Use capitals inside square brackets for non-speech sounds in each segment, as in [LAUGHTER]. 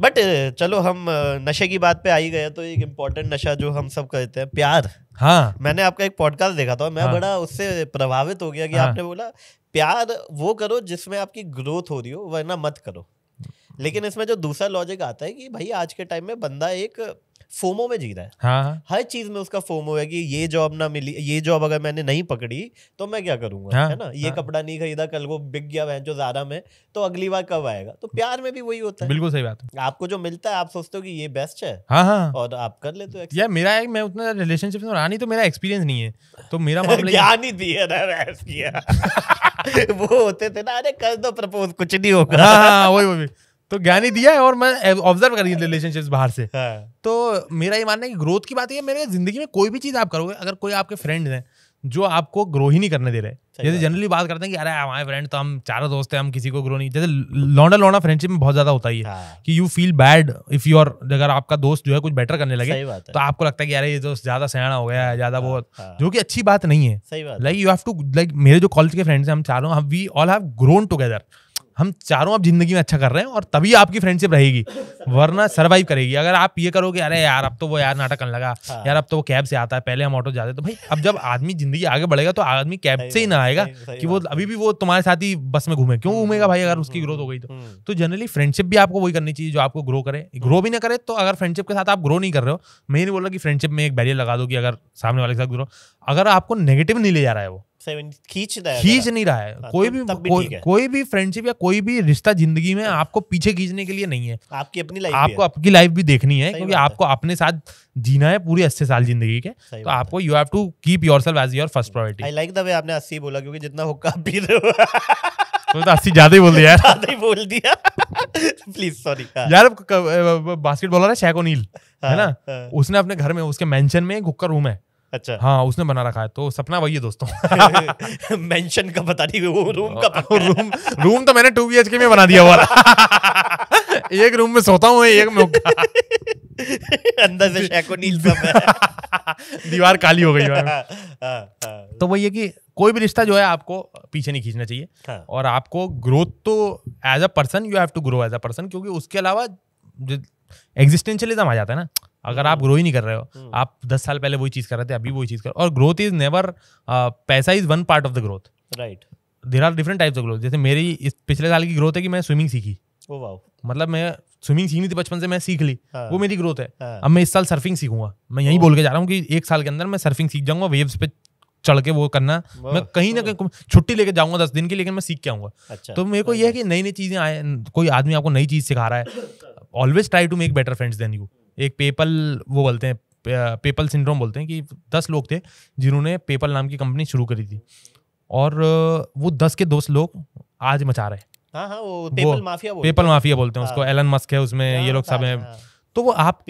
But uh, चलो हम uh, नशे की बात पे आई गए तो एक इम्पोर्टेंट नशा जो हम सब कहते हैं प्यार हाँ मैंने आपका एक पॉडकास्ट देखा था मैं हाँ। बड़ा उससे प्रभावित हो गया कि हाँ। आपने बोला प्यार वो करो जिसमें आपकी ग्रोथ हो रही हो वरना मत करो लेकिन इसमें जो दूसरा लॉजिक आता है कि भाई आज के टाइम में बंदा एक फोमो में जी रहा है हाँ।, हाँ। हर चीज में उसका फोमो है कि ये जॉब ना मिली ये जॉब अगर मैंने नहीं पकड़ी तो मैं क्या करूंगा हाँ। है ना ये हाँ। कपड़ा नहीं खरीदा कल वो बिक गया वह जो ज्यादा में तो अगली बार कब आएगा तो प्यार में भी वही होता है बिल्कुल सही बात है आपको जो मिलता है आप सोचते हो कि ये बेस्ट है हाँ, हाँ। और आप कर लेते हो यार मेरा एक मैं उतना रिलेशनशिप में रहा नहीं तो मेरा एक्सपीरियंस नहीं है तो मेरा ज्ञान ही दिए [LAUGHS] वो होते थे ना अरे कर दो प्रपोज कुछ नहीं होगा हाँ, हाँ, वही वही तो ज्ञान ही दिया है और मैं ऑब्जर्व हूँ रिलेशनशिप बाहर से हाँ। तो मेरा ये मानना है कि ग्रोथ की बात है मेरे जिंदगी में कोई भी चीज़ आप करोगे अगर कोई आपके फ्रेंड है जो आपको ग्रो ही नहीं करने दे रहे जैसे जनरली बात करते हैं कि अरे हमारे फ्रेंड तो हम चारों दोस्त हैं हम किसी को ग्रो नहीं जैसे लौंडा लौंडा फ्रेंडशिप में बहुत ज्यादा होता ही है हाँ। कि you feel bad if you और अगर आपका दोस्त जो है कुछ बेटर करने लगे तो आपको लगता है कि अरे ये दोस्त तो ज्यादा सयाना हो गया है ज्यादा हाँ, बहुत हाँ। जो कि अच्छी बात नहीं है like you have to like मेरे जो कॉलेज के फ्रेंड्स हैं हम चारों we all have grown together हम चारों आप जिंदगी में अच्छा कर रहे हैं और तभी आपकी फ्रेंडशिप रहेगी वरना सरवाइव करेगी अगर आप ये करोगे अरे यार अब तो वो यार नाटक करने लगा हाँ। यार अब तो वो कैब से आता है पहले हम ऑटो जाते तो भाई अब जब आदमी जिंदगी आगे बढ़ेगा तो आदमी कैब से ही ना आएगा कि वो अभी भी वो तुम्हारे साथ ही बस में घूमे क्यों हम्म, घूमेगा भाई अगर हम्म, उसकी ग्रोथ हो गई तो जनरली हम्म। फ्रेंडशिप तो भी आपको वही करनी चाहिए जो आपको ग्रो करे ग्रो भी ना करे तो अगर फ्रेंडशिप के साथ आप ग्रो नहीं कर रहे हो मैं नहीं बोल रहा कि फ्रेंडशिप में एक बैरियर लगा दो कि अगर सामने वाले के साथ ग्रो अगर आपको नेगेटिव नहीं ले जा रहा है वो खींच रहा है खींच नहीं रहा है हाँ, कोई भी, भी को, है। कोई भी फ्रेंडशिप या कोई भी रिश्ता जिंदगी में आपको पीछे खींचने के लिए नहीं है आपकी अपनी लाइफ आपको आपकी लाइफ भी देखनी है क्योंकि आपको अपने साथ जीना है पूरी अस्सी साल जिंदगी के तो आपको you have to keep yourself as your first priority I like the way आपने अस्सी बोला क्योंकि जितना हुक्का पी रहे हो तो तो अस्सी ज्यादा ही बोल दिया ज्यादा ही बोल दिया प्लीज सॉरी हाँ। यार बास्केटबॉलर है शैको ओनील हाँ, है ना उसने अपने घर में उसके मेंशन में एक हुक्का रूम है अच्छा हाँ उसने बना रखा है तो सपना वही है दोस्तों मेंशन [LAUGHS] का बता नहीं वो रूम का रूम रूम तो मैंने टू बी के में बना दिया हुआ [LAUGHS] एक रूम में सोता हूँ एक में [LAUGHS] अंदर से शेको नील दीवार काली हो गई हाँ, हाँ, हाँ। तो वही है कि कोई भी रिश्ता जो है आपको पीछे नहीं खींचना चाहिए हाँ। और आपको ग्रोथ तो as a person you have to grow as a person क्योंकि उसके अलावा एग्जिस्टेंशियलिज्म आ जाता है ना अगर आप ग्रो ही नहीं कर रहे हो हम्म। आप दस साल पहले वही चीज कर रहे थे अभी वही चीज कर और ग्रोथ इज नेवर पैसा is one part of the growth right there are different types of growth जैसे मेरी इस पिछले साल की ग्रोथ है कि मैं स्विमिंग सीखी oh, मतलब मैं स्विमिंग सीखनी थी बचपन से मैं सीख ली हाँ, वो मेरी ग्रोथ है हाँ, अब मैं इस साल सर्फिंग सीखूंगा मैं यही oh. बोल के जा रहा हूँ कि एक साल के अंदर मैं सर्फिंग सीख जाऊंगा वेव्स पे चढ़ के वो करना मैं कहीं ना oh. कहीं छुट्टी लेके जाऊंगा दस दिन की लेकिन मैं सीख के आऊंगा अच्छा, तो मेरे को हाँ यह है कि नई नई चीजें आए कोई आदमी आपको नई चीज सिखा रहा है always try to make better friends than you एक पेपल वो बोलते हैं पेपल सिंड्रोम बोलते हैं कि दस लोग थे जिन्होंने पेपल नाम की कंपनी शुरू करी थी और वो दस के दोस्त लोग आज मचा रहे हैं हाँ हाँ वो पेपल माफिया बोलते पेपल माफिया बोलते हैं उसको हाँ। एलन मस्क है उसमें हाँ, ये लोग सब हैं हाँ। तो वो आप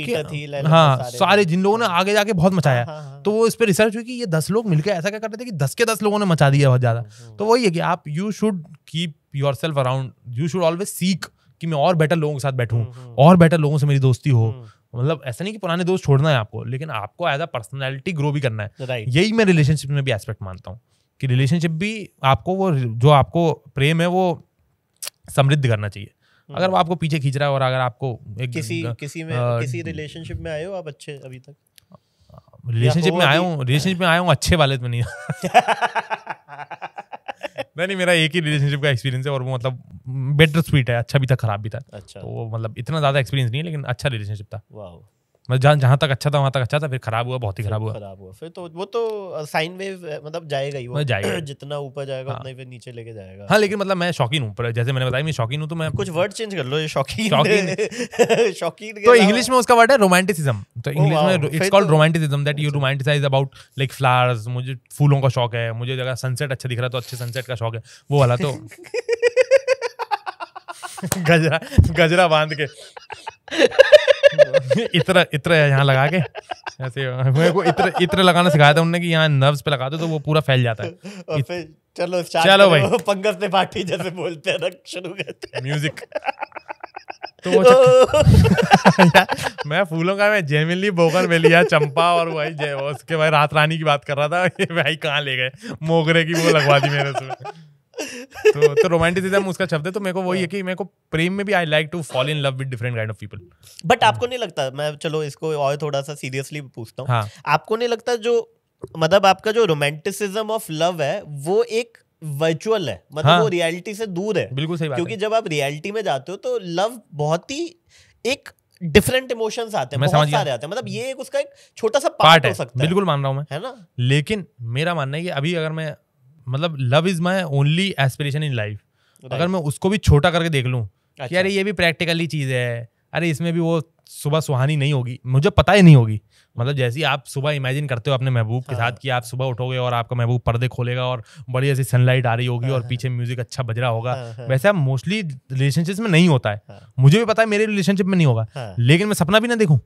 हाँ सारे जिन लोगों ने आगे जाके बहुत मचाया हाँ, हाँ, तो वो इस पर रिसर्च हुई कि ये दस लोग मिलकर ऐसा क्या कर रहे थे कि दस के दस लोगों ने मचा दिया बहुत ज्यादा तो वही है कि आप you should keep yourself around you should always seek कि मैं और बेटर लोगों के साथ बैठूं और बेटर लोगों से मेरी दोस्ती हो मतलब ऐसा नहीं कि पुराने दोस्त छोड़ना है आपको लेकिन आपको एज अ पर्सनैलिटी ग्रो भी करना है right. यही मैं रिलेशनशिप में भी एस्पेक्ट मानता हूँ कि रिलेशनशिप भी आपको वो जो आपको प्रेम है वो समृद्ध करना चाहिए हम्म। अगर वो आपको पीछे खींच रहा है और अगर आपको एक किसी किसी में आ, किसी रिलेशनशिप में आए हो आप अच्छे अभी तक रिलेशनशिप में आया हूँ रिलेशनशिप में आया हूँ अच्छे वाले में तो नहीं [LAUGHS] [LAUGHS] नहीं नहीं मेरा एक ही रिलेशनशिप का एक्सपीरियंस है और वो मतलब बेटर स्वीट है अच्छा भी था खराब भी था अच्छा तो वो मतलब इतना ज़्यादा एक्सपीरियंस नहीं है लेकिन अच्छा रिलेशनशिप था वाह मतलब जहाँ जहाँ तक अच्छा था वहाँ तक अच्छा था फिर खराब हुआ बहुत ही खराब हुआ खराब हुआ फिर तो वो तो साइन वेव मतलब जाएगा ही वो जाएगा जितना ऊपर जाएगा हाँ। उतना ही फिर नीचे लेके जाएगा हाँ लेकिन मतलब मैं शौकीन हूँ जैसे मैंने बताया मैं शौकीन हूँ तो मैं कुछ वर्ड चेंज कर लो ये शौकीन शौकीन [LAUGHS] शौकीन तो इंग्लिश में उसका वर्ड है रोमांटिसिज्म तो इंग्लिश oh, में it's called romanticism that you romanticize about like flowers मुझे फूलों का शौक है मुझे जगह सनसेट अच्छा दिख रहा है तो अच्छे सनसेट का शौक है वो वाला तो [LAUGHS] गजरा गजरा बांध के [LAUGHS] इत्र इत्र यहाँ लगा के ऐसे हाँ। मेरे को इत्र इत्र लगाना सिखाया था उनने कि यहाँ नर्व्स पे लगा दो तो वो पूरा फैल जाता है चलो चलो भाई पंगस ने पार्टी जैसे बोलते हैं शुरू करते हैं म्यूजिक तो वो [LAUGHS] मैं फूलों का मैं जेनविनली बोगन वेलिया चंपा और भाई जय उसके भाई रात रानी की बात कर रहा था [LAUGHS] भाई कहाँ ले गए मोगरे की वो लगवा दी मेरे उसमें तो तो रोमांटिसिज्म उसका शब्द है तो मेरे को वही है कि मेरे को प्रेम में भी I like to fall in love with different kind of people but आपको नहीं लगता मैं चलो इसको और थोड़ा सा सीरियसली पूछता हूँ हाँ. आपको नहीं लगता जो मतलब आपका जो रोमांटिसिज्म ऑफ लव है वो एक वर्चुअल है मतलब हाँ, वो रियलिटी से दूर है बिल्कुल सही बात क्योंकि जब आप रियलिटी में जाते हो तो लव बहुत ही एक डिफरेंट इमोशंस आते हैं बहुत सारे आते हैं मतलब ये एक उसका एक छोटा सा पार्ट, पार्ट हो सकता है बिल्कुल मान रहा हूं मैं है ना लेकिन मेरा मानना है कि अभी अगर मैं मतलब love is my only aspiration in life अगर मैं उसको भी छोटा करके देख लूँ अच्छा। कि अरे ये भी प्रैक्टिकली चीज़ है अरे इसमें भी वो सुबह सुहानी नहीं होगी मुझे पता ही नहीं होगी मतलब जैसी आप सुबह इमेजिन करते हो अपने महबूब हाँ। के साथ कि आप सुबह उठोगे और आपका महबूब पर्दे खोलेगा और बड़ी ऐसी सनलाइट आ रही होगी हाँ। और पीछे म्यूजिक अच्छा बज रहा होगा हाँ।, हाँ। वैसे मोस्टली रिलेशनशिप में नहीं होता है हाँ। मुझे भी पता है मेरे रिलेशनशिप में नहीं होगा हाँ। लेकिन मैं सपना भी ना देखूँ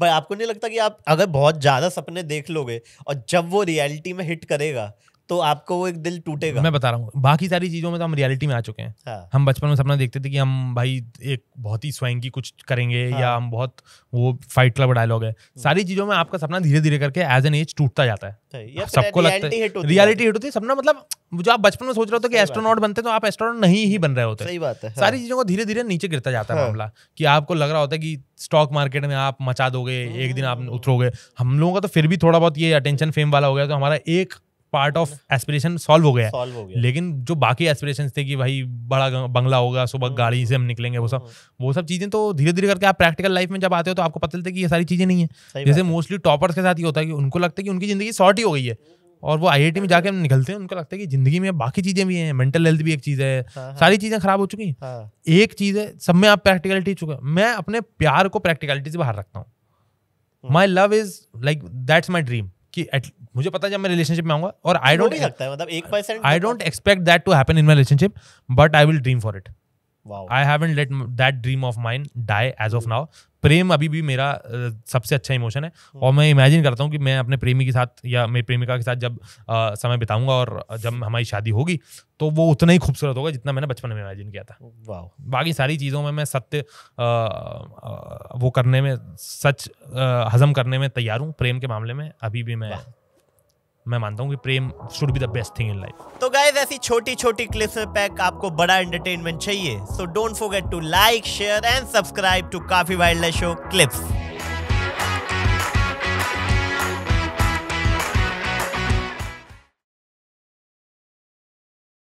भाई [LAUGHS] आपको नहीं लगता कि आप अगर बहुत ज़्यादा सपने देख लोगे और जब वो रियलिटी में हिट करेगा तो आपको वो एक दिल टूटेगा मैं बता रहा हूँ बाकी सारी चीजों में तो हम रियलिटी में आ चुके हैं हाँ। हम बचपन में सपना देखते थे कि हम भाई एक बहुत ही स्वयं की कुछ करेंगे हाँ। या हम बहुत वो फाइट क्लब डायलॉग है हम्म। सारी चीजों में आपका सपना धीरे धीरे करके एज एन एज टूटता जाता है सबको लगता है रियलिटी हिट होती है सपना मतलब जो आप बचपन में सोच रहे होते कि एस्ट्रोनॉट बनते तो आप एस्ट्रोनॉट नहीं ही बन रहे होते सही बात है सारी हाँ। चीजों को धीरे धीरे नीचे गिरता जाता है हाँ। मामला कि आपको लग रहा होता है कि स्टॉक मार्केट में आप मचा दोगे एक दिन आप हम्म। उतरोगे हम लोगों का तो फिर भी थोड़ा बहुत ये अटेंशन फेम वाला हो गया तो हमारा एक पार्ट ऑफ एस्पिरेशन सॉल्व हो गया लेकिन जो बाकी एस्पिरेशन थे कि भाई बड़ा बंगला होगा सुबह हम्म। गाड़ी से हम निकलेंगे वो सब हम्म। वो सब चीज़ें तो धीरे धीरे करके आप प्रैक्टिकल लाइफ में जब आते हो तो आपको पता चलता है कि ये सारी चीज़ें नहीं है जैसे मोस्टली टॉपर्स के साथ ये होता है कि उनको लगता है कि उनकी ज़िंदगी शॉर्ट ही हो गई है और वो आई में जाके निकलते हैं उनको लगता है कि जिंदगी में बाकी चीजें भी हैं मेंटल हेल्थ भी एक चीज है हाँ, हाँ। सारी चीजें खराब हो चुकी हैं हाँ। एक चीज है सब में आप प्रैक्टिकलिटी चुके मैं अपने प्यार को प्रैक्टिकलिटी से बाहर रखता हूँ my love is like that's my dream कि at, मुझे पता है जब मैं रिलेशनशिप में आऊंगा और आई डोंट है मतलब एक percent I don't expect that to happen in my relationship but I will dream for it I and let that dream of mind die as of now प्रेम अभी भी मेरा सबसे अच्छा इमोशन है और मैं इमेजिन करता हूँ कि मैं अपने प्रेमी के साथ या मेरी प्रेमिका के साथ जब आ, समय बिताऊंगा और जब हमारी शादी होगी तो वो उतना ही खूबसूरत होगा जितना मैंने बचपन में इमेजिन किया था वाह बाकी सारी चीज़ों में मैं सत्य आ, आ, वो करने में सच हजम करने में तैयार हूँ प्रेम के मामले में अभी भी मैं मैं मानता हूँ कि प्रेम should be the best thing in life तो गाइज ऐसी छोटी छोटी क्लिप्स में पैक आपको बड़ा एंटरटेनमेंट चाहिए so don't forget to like share and subscribe to काफी वाइल्ड लाइफ शो क्लिप्स